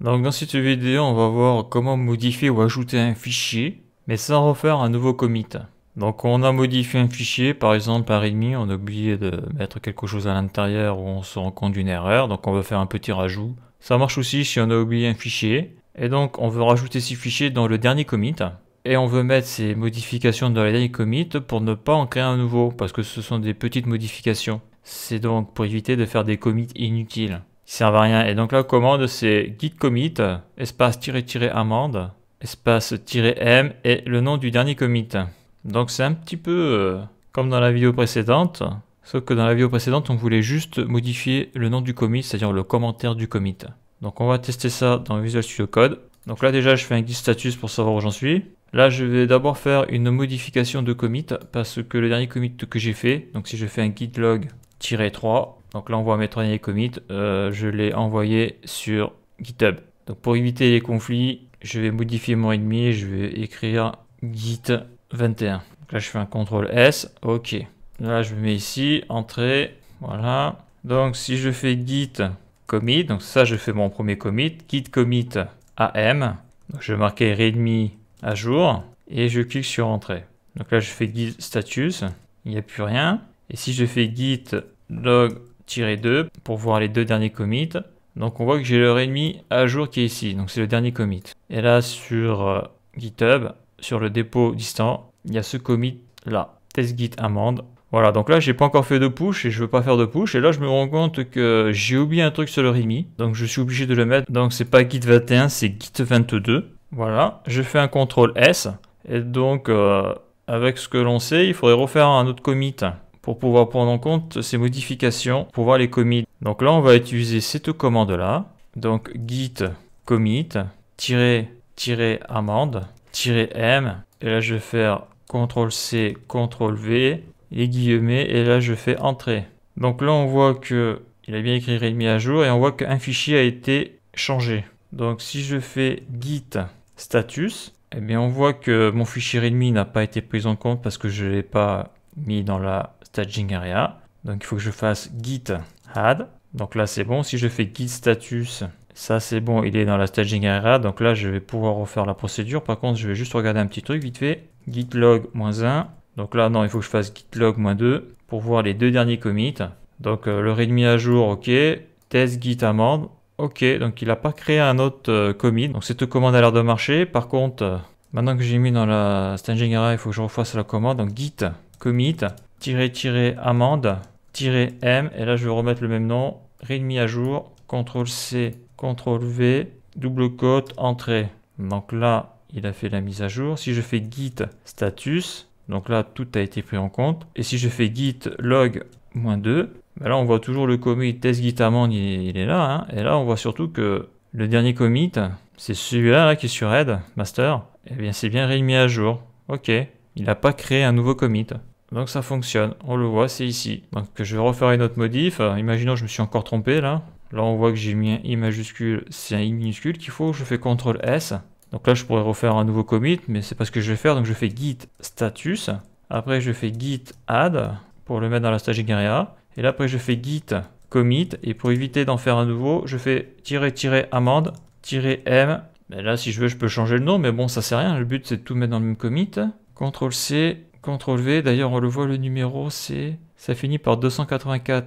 Donc dans cette vidéo, on va voir comment modifier ou ajouter un fichier, mais sans refaire un nouveau commit. Donc on a modifié un fichier, par exemple un readme, on a oublié de mettre quelque chose à l'intérieur où on se rend compte d'une erreur, donc on va faire un petit rajout. Ça marche aussi si on a oublié un fichier, et donc on veut rajouter ces fichiers dans le dernier commit, et on veut mettre ces modifications dans le dernier commit pour ne pas en créer un nouveau, parce que ce sont des petites modifications. C'est donc pour éviter de faire des commits inutiles qui à rien. Et donc la commande c'est git commit, espace-amende, espace-m et le nom du dernier commit. Donc c'est un petit peu euh, comme dans la vidéo précédente, sauf que dans la vidéo précédente on voulait juste modifier le nom du commit, c'est-à-dire le commentaire du commit. Donc on va tester ça dans Visual Studio Code. Donc là déjà je fais un git status pour savoir où j'en suis. Là, je vais d'abord faire une modification de commit parce que le dernier commit que j'ai fait, donc si je fais un git log-3, donc là, on voit mes trois derniers commits. Euh, je l'ai envoyé sur GitHub. Donc pour éviter les conflits, je vais modifier mon readme. je vais écrire git 21. Donc là, je fais un CTRL S. OK. Là, je me mets ici, entrée. Voilà. Donc si je fais git commit, donc ça, je fais mon premier commit. Git commit AM. je vais marquer readme à jour et je clique sur entrée. Donc là, je fais git status. Il n'y a plus rien. Et si je fais git log pour voir les deux derniers commits. Donc on voit que j'ai le ennemi à jour qui est ici, donc c'est le dernier commit. Et là sur euh, GitHub, sur le dépôt distant, il y a ce commit là, test git amende. Voilà, donc là j'ai pas encore fait de push et je veux pas faire de push et là je me rends compte que j'ai oublié un truc sur le README, donc je suis obligé de le mettre. Donc c'est pas git 21, c'est git 22. Voilà, je fais un contrôle S et donc euh, avec ce que l'on sait, il faudrait refaire un autre commit pour pouvoir prendre en compte ces modifications, pour voir les commits. Donc là, on va utiliser cette commande-là. Donc git commit tirer tirer amende tirer m. Et là, je vais faire CTRL C, CTRL V, et guillemets, et là, je fais entrer. Donc là, on voit que il a bien écrit readme à jour et on voit qu'un fichier a été changé. Donc si je fais git status, et eh bien on voit que mon fichier readme n'a pas été pris en compte parce que je ne l'ai pas mis dans la staging area. Donc il faut que je fasse git add. Donc là c'est bon. Si je fais git status, ça c'est bon, il est dans la staging area. Donc là je vais pouvoir refaire la procédure. Par contre je vais juste regarder un petit truc vite fait. Git log moins 1. Donc là non, il faut que je fasse git log moins 2 pour voir les deux derniers commits. Donc euh, le readme à jour, ok. Test git amende. Ok, donc il n'a pas créé un autre euh, commit. Donc cette commande a l'air de marcher. Par contre, euh, maintenant que j'ai mis dans la staging area, il faut que je refasse la commande. Donc git commit amende m et là je vais remettre le même nom readme à jour ctrl c ctrl v double cote entrée donc là il a fait la mise à jour si je fais git status donc là tout a été pris en compte et si je fais git log moins 2 ben là on voit toujours le commit test git amende il, est là hein. et là on voit surtout que le dernier commit c'est celui-là qui est sur Red master et eh bien c'est bien readme à jour ok il n'a pas créé un nouveau commit donc ça fonctionne, on le voit, c'est ici. Donc je vais refaire une autre modif, euh, imaginons je me suis encore trompé là. Là on voit que j'ai mis un I majuscule, c'est un I minuscule qu'il faut, je fais CTRL S. Donc là je pourrais refaire un nouveau commit, mais c'est pas ce que je vais faire, donc je fais git status. Après je fais git add pour le mettre dans la staging area. Et là après je fais git commit, et pour éviter d'en faire un nouveau, je fais tirer tirer amende, tirer M. Mais là si je veux je peux changer le nom, mais bon ça sert à rien, le but c'est de tout mettre dans le même commit. CTRL C, CTRL d'ailleurs on le voit le numéro c'est, ça finit par 284C,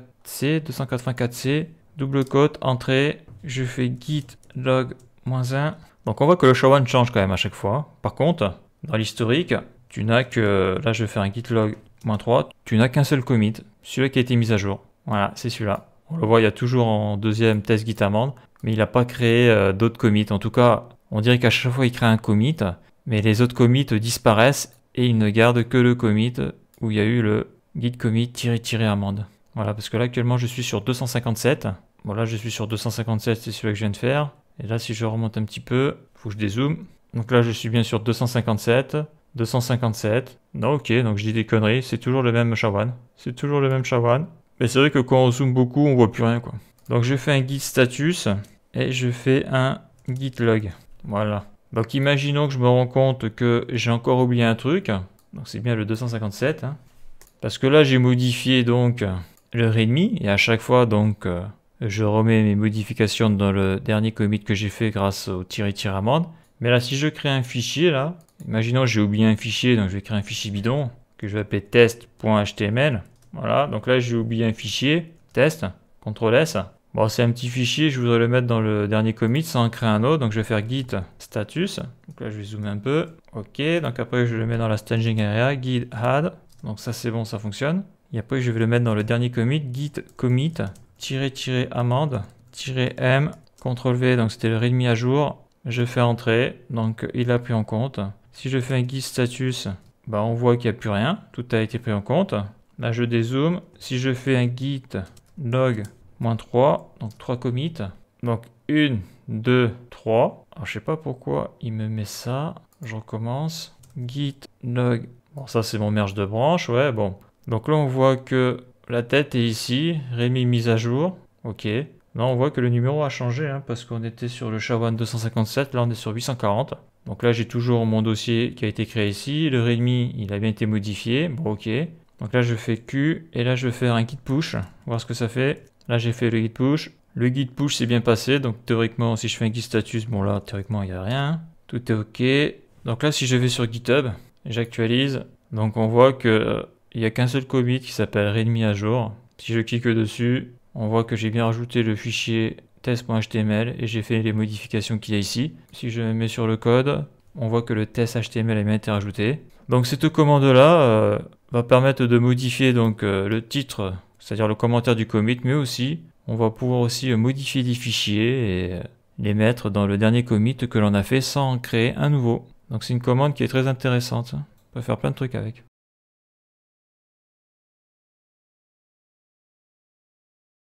284C, double cote, entrée, je fais git log 1. Donc on voit que le show one change quand même à chaque fois. Par contre, dans l'historique, tu n'as que, là je vais faire un git log 3, tu n'as qu'un seul commit, celui qui a été mis à jour. Voilà, c'est celui-là. On le voit, il y a toujours en deuxième test git amend, mais il n'a pas créé euh, d'autres commits. En tout cas, on dirait qu'à chaque fois il crée un commit, mais les autres commits disparaissent et il ne garde que le commit où il y a eu le git commit-amende. Voilà, parce que là actuellement je suis sur 257. Bon là je suis sur 257, c'est celui que je viens de faire. Et là si je remonte un petit peu, faut que je dézoome. Donc là je suis bien sur 257, 257. Non ok, donc je dis des conneries, c'est toujours le même chavan. C'est toujours le même chavan. Mais c'est vrai que quand on zoome beaucoup, on voit plus rien quoi. Donc je fais un git status et je fais un git log. Voilà. Donc imaginons que je me rends compte que j'ai encore oublié un truc. Donc c'est bien le 257. Hein. Parce que là j'ai modifié donc le readme et à chaque fois donc euh, je remets mes modifications dans le dernier commit que j'ai fait grâce au et tir amende. Mais là si je crée un fichier là, imaginons j'ai oublié un fichier donc je vais créer un fichier bidon que je vais appeler test.html. Voilà, donc là j'ai oublié un fichier test, CTRL S. Bon, c'est un petit fichier, je voudrais le mettre dans le dernier commit sans en créer un autre. Donc je vais faire git status. Donc là, je vais zoomer un peu. OK, donc après, je le mets dans la staging area, git add. Donc ça, c'est bon, ça fonctionne. Et après, je vais le mettre dans le dernier commit, git commit, tirer amende, m, CTRL V, donc c'était le readme à jour. Je fais entrer, donc il a pris en compte. Si je fais un git status, bah, on voit qu'il n'y a plus rien, tout a été pris en compte. Là, je dézoome. Si je fais un git log 3, donc 3 commits. Donc 1, 2, 3. Alors je sais pas pourquoi il me met ça. Je recommence. Git log. Bon ça c'est mon merge de branche, ouais bon. Donc là on voit que la tête est ici, Rémi mise à jour. Ok. Là on voit que le numéro a changé hein, parce qu'on était sur le sha 257, là on est sur 840. Donc là j'ai toujours mon dossier qui a été créé ici, le Rémi, il a bien été modifié, bon ok. Donc là je fais Q et là je vais faire un kit push, voir ce que ça fait. Là, j'ai fait le git push. Le git push s'est bien passé. Donc, théoriquement, si je fais un git status, bon là, théoriquement, il n'y a rien. Tout est OK. Donc là, si je vais sur GitHub, j'actualise. Donc, on voit que n'y euh, a qu'un seul commit qui s'appelle readme à jour. Si je clique dessus, on voit que j'ai bien rajouté le fichier test.html et j'ai fait les modifications qu'il y a ici. Si je me mets sur le code, on voit que le test.html a bien été rajouté. Donc cette commande là euh, va permettre de modifier donc euh, le titre c'est-à-dire le commentaire du commit, mais aussi on va pouvoir aussi euh, modifier des fichiers et euh, les mettre dans le dernier commit que l'on a fait sans en créer un nouveau. Donc c'est une commande qui est très intéressante. On peut faire plein de trucs avec.